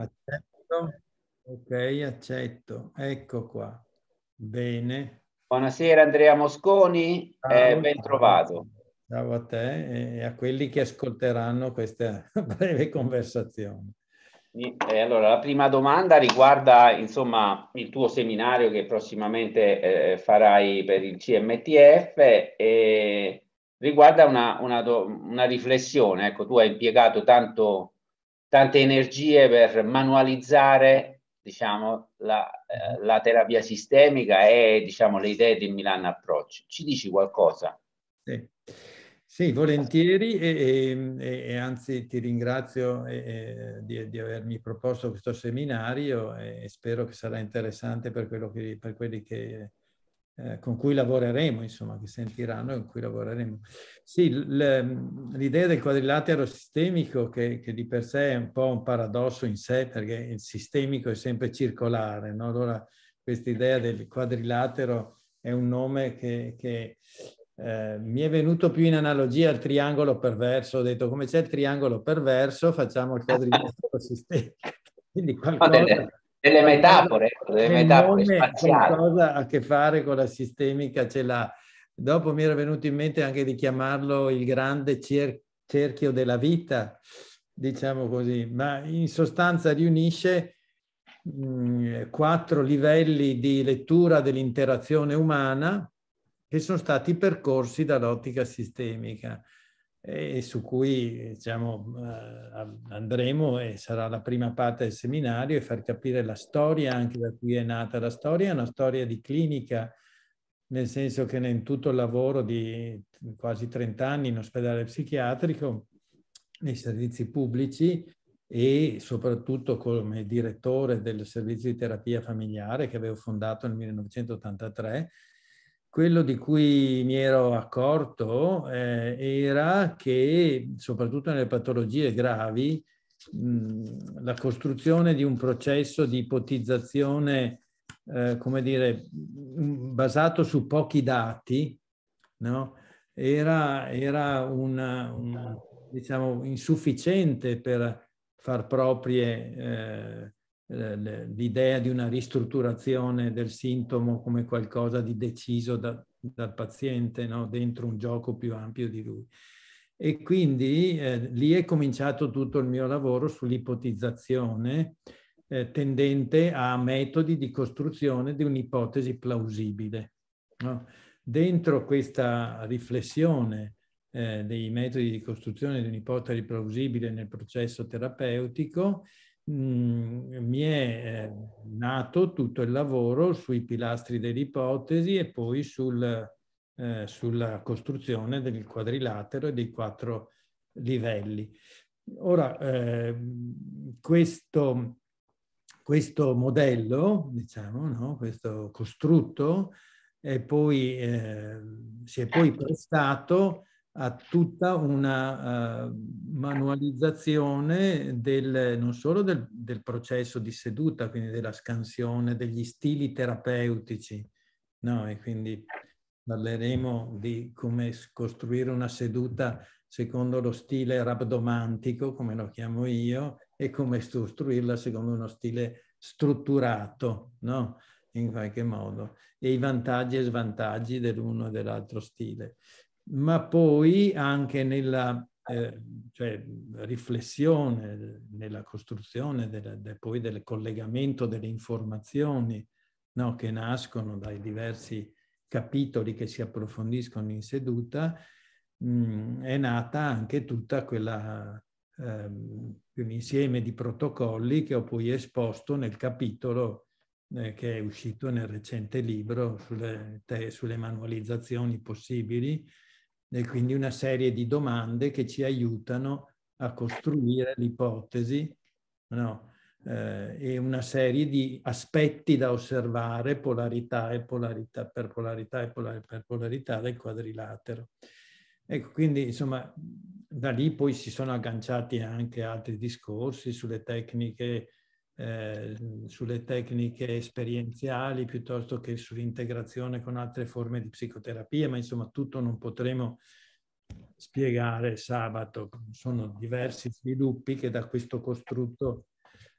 Accetto. Ok, accetto. Ecco qua. Bene. Buonasera Andrea Mosconi, eh, ben trovato. Ciao a te e a quelli che ascolteranno questa breve conversazione. E eh, allora, la prima domanda riguarda insomma il tuo seminario che prossimamente eh, farai per il CMTF e riguarda una, una, una riflessione. Ecco, tu hai impiegato tanto tante energie per manualizzare diciamo, la, eh, la, terapia sistemica e diciamo, le idee di Milan Approach. Ci dici qualcosa? Sì, sì volentieri e, e, e, anzi ti ringrazio e, di, di, avermi proposto questo seminario e spero che sarà interessante per, che, per quelli che eh, con cui lavoreremo, insomma, che sentiranno e con cui lavoreremo. Sì, l'idea del quadrilatero sistemico, che, che, di per sé è un po' un paradosso in sé, perché il sistemico è sempre circolare, no? Allora questa idea del quadrilatero è un nome che, che eh, mi è venuto più in analogia al triangolo perverso. Ho detto, come c'è il triangolo perverso, facciamo il quadrilatero sistemico. Quindi qualcosa delle metafore, ecco, delle metafore spaziali. Qualcosa a che fare con la sistemica ce l'ha. Dopo mi era venuto in mente anche di chiamarlo il grande cer- cerchio della vita, diciamo così, ma in sostanza riunisce mh, quattro livelli di lettura dell'interazione umana che sono stati percorsi dall'ottica sistemica e su cui diciamo, eh, andremo e sarà la prima parte del seminario e far capire la storia anche da cui è nata. La storia una storia di clinica, nel senso che in tutto il lavoro di quasi 30 anni in ospedale psichiatrico, nei servizi pubblici e soprattutto come direttore del servizio di terapia familiare che avevo fondato nel 1983, quello di cui mi ero accorto eh, era che, soprattutto nelle patologie gravi, la costruzione di un processo di ipotizzazione, eh, come dire, basato su pochi dati, no? era, era una, una, diciamo, insufficiente per far proprie eh, l'idea di una ristrutturazione del sintomo come qualcosa di deciso da, dal paziente no? dentro un gioco più ampio di lui. E quindi eh, lì è cominciato tutto il mio lavoro sull'ipotizzazione eh, tendente a metodi di costruzione di un'ipotesi plausibile. No? Dentro questa riflessione eh, dei metodi di costruzione di un'ipotesi plausibile nel processo terapeutico, Mm, mi è eh, nato tutto il lavoro sui pilastri dell'ipotesi e poi sul, eh, sulla costruzione del quadrilatero e dei quattro livelli. Ora, eh, questo, questo, modello, diciamo, no? questo costrutto, è poi, eh, si è poi certo. prestato a tutta una uh, manualizzazione del, non solo del, del, processo di seduta, quindi della scansione, degli stili terapeutici. No? E quindi parleremo di come costruire una seduta secondo lo stile rabdomantico, come lo chiamo io, e come costruirla secondo uno stile strutturato, no? in qualche modo, e i vantaggi e svantaggi dell'uno e dell'altro stile ma poi anche nella eh, cioè, riflessione, nella costruzione del, de, poi del collegamento delle informazioni no, che nascono dai diversi capitoli che si approfondiscono in seduta, mh, mm, è nata anche tutta quella ehm, un insieme di protocolli che ho poi esposto nel capitolo eh, che è uscito nel recente libro sulle, sulle manualizzazioni possibili, e quindi una serie di domande che ci aiutano a costruire l'ipotesi no? eh, e una serie di aspetti da osservare, polarità e polarità per polarità e polar per polarità del quadrilatero. Ecco, quindi insomma da lì poi si sono agganciati anche altri discorsi sulle tecniche Ehm, sulle tecniche esperienziali piuttosto che sull'integrazione con altre forme di psicoterapia, ma insomma tutto non potremo spiegare sabato. Sono diversi sviluppi che da questo costrutto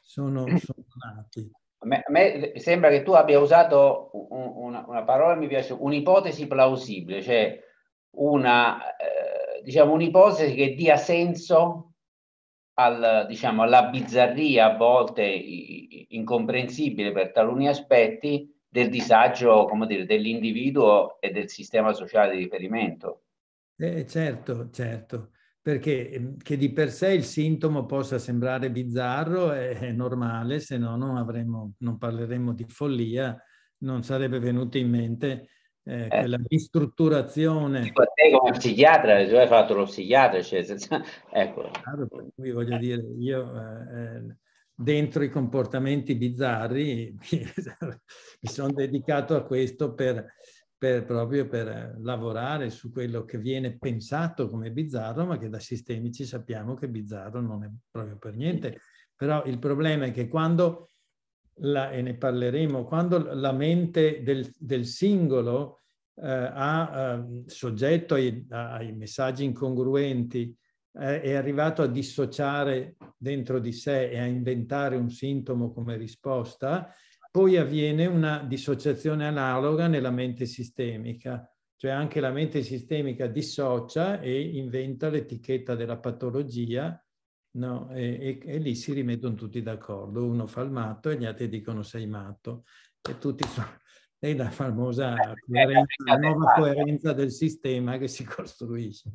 sono, sono nati. A me, a me, sembra che tu abbia usato un, una, una, parola, mi piace, un'ipotesi plausibile, cioè una, eh, diciamo, un'ipotesi che dia senso al, diciamo, alla bizzarria, a volte incomprensibile per taluni aspetti, del disagio dire, dell'individuo e del sistema sociale di riferimento. Eh, certo, certo, perché ehm, che di per sé il sintomo possa sembrare bizzarro è, è normale, se no non, avremmo, non parleremmo di follia, non sarebbe venuto in mente eh, eh, quella ristrutturazione. Dico a te come psichiatra, tu hai fatto lo psichiatra, cioè, ecco. Claro, cui voglio dire, io eh, eh dentro i comportamenti bizzarri mi sono dedicato a questo per, per, proprio per lavorare su quello che viene pensato come bizzarro, ma che da sistemici sappiamo che bizzarro non è proprio per niente. Però il problema è che quando la, e ne parleremo, quando la mente del, del singolo eh, ha eh, soggetto ai, ai, messaggi incongruenti, eh, è arrivato a dissociare dentro di sé e a inventare un sintomo come risposta, poi avviene una dissociazione analoga nella mente sistemica, cioè anche la mente sistemica dissocia e inventa l'etichetta della patologia No, e, e, e, lì si rimettono tutti d'accordo. Uno fa il matto e gli altri dicono sei matto. E tutti sono... È la famosa eh, coerenza, la nuova coerenza del sistema che si costruisce.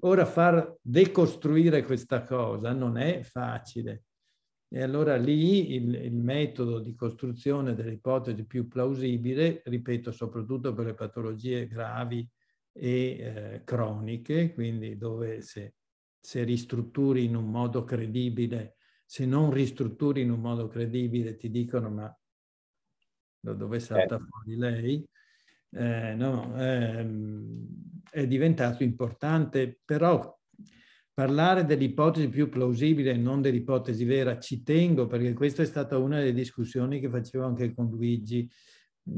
Ora far decostruire questa cosa non è facile. E allora lì il, il metodo di costruzione delle ipotesi più plausibile, ripeto, soprattutto per le patologie gravi e eh, croniche, quindi dove se se ristrutturi in un modo credibile, se non ristrutturi in un modo credibile ti dicono ma da dove salta eh. Certo. fuori lei? Eh, no, ehm, è diventato importante, però parlare dell'ipotesi più plausibile e non dell'ipotesi vera ci tengo perché questa è stata una delle discussioni che facevo anche con Luigi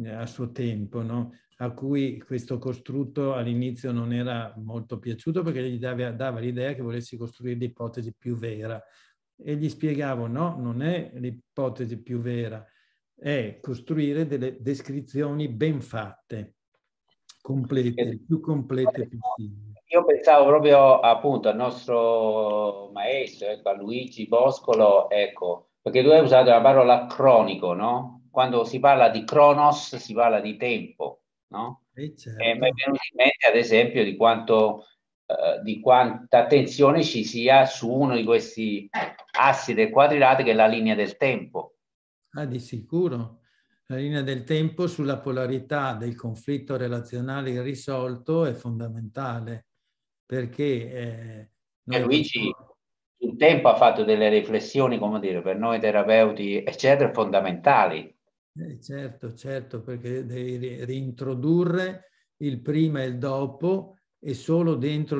eh, a suo tempo, no? a cui questo costrutto all'inizio non era molto piaciuto perché gli dava, dava l'idea che volessi costruire l'ipotesi più vera. E gli spiegavo, no, non è l'ipotesi più vera, è costruire delle descrizioni ben fatte, complete, più complete possibili. Io pensavo proprio appunto al nostro maestro, ecco, a Luigi Boscolo, ecco, perché tu hai usato la parola cronico, no? quando si parla di Cronos si parla di tempo, no? Eh, certo. E, certo. è venuto in mente ad esempio di, quanto, eh, di quanta attenzione ci sia su uno di questi assi del quadrilato che è la linea del tempo. Ah, di sicuro. La linea del tempo sulla polarità del conflitto relazionale irrisolto è fondamentale perché... Eh, e Luigi sul tempo ha fatto delle riflessioni, come dire, per noi terapeuti, eccetera, fondamentali. Eh, certo, certo, perché devi reintrodurre il prima e il dopo e solo dentro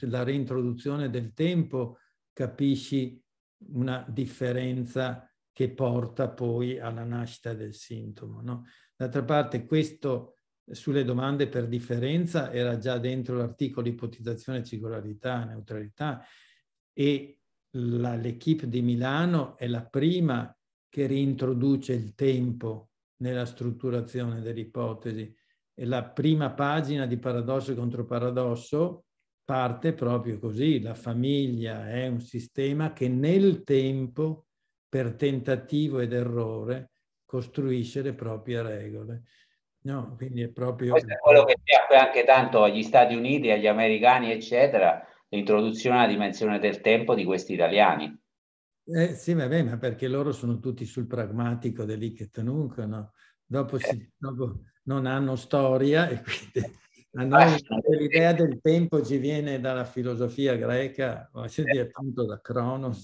la reintroduzione del tempo capisci una differenza che porta poi alla nascita del sintomo. No? D'altra parte questo sulle domande per differenza era già dentro l'articolo ipotizzazione, circolarità, neutralità e l'equipe di Milano è la prima che reintroduce il tempo nella strutturazione dell'ipotesi. E la prima pagina di Paradosso contro Paradosso parte proprio così. La famiglia è un sistema che nel tempo, per tentativo ed errore, costruisce le proprie regole. No, quindi è proprio... Questo è quello che piace anche tanto agli Stati Uniti, agli americani, eccetera, l'introduzione alla dimensione del tempo di questi italiani. Eh, sì, va bene, ma perché loro sono tutti sul pragmatico dell'Icket no? Dopo, si, eh. dopo, non hanno storia e quindi a noi ah, l'idea del tempo ci viene dalla filosofia greca, ma o senti appunto da Cronos,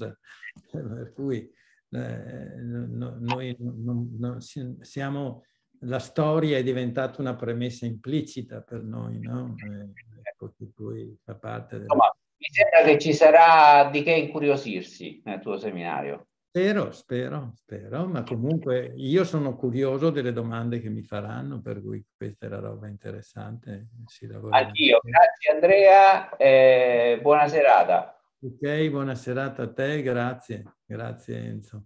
per cui eh, no, noi no, no, siamo, la storia è diventata una premessa implicita per noi, no? Eh, ecco, che poi fa parte del... Ma mi sembra che ci sarà di che incuriosirsi nel tuo seminario. Spero, spero, spero, ma comunque io sono curioso delle domande che mi faranno, per cui questa è la roba interessante. Si Addio, grazie Andrea, eh, buona serata. Ok, buona serata a te, grazie, grazie Enzo.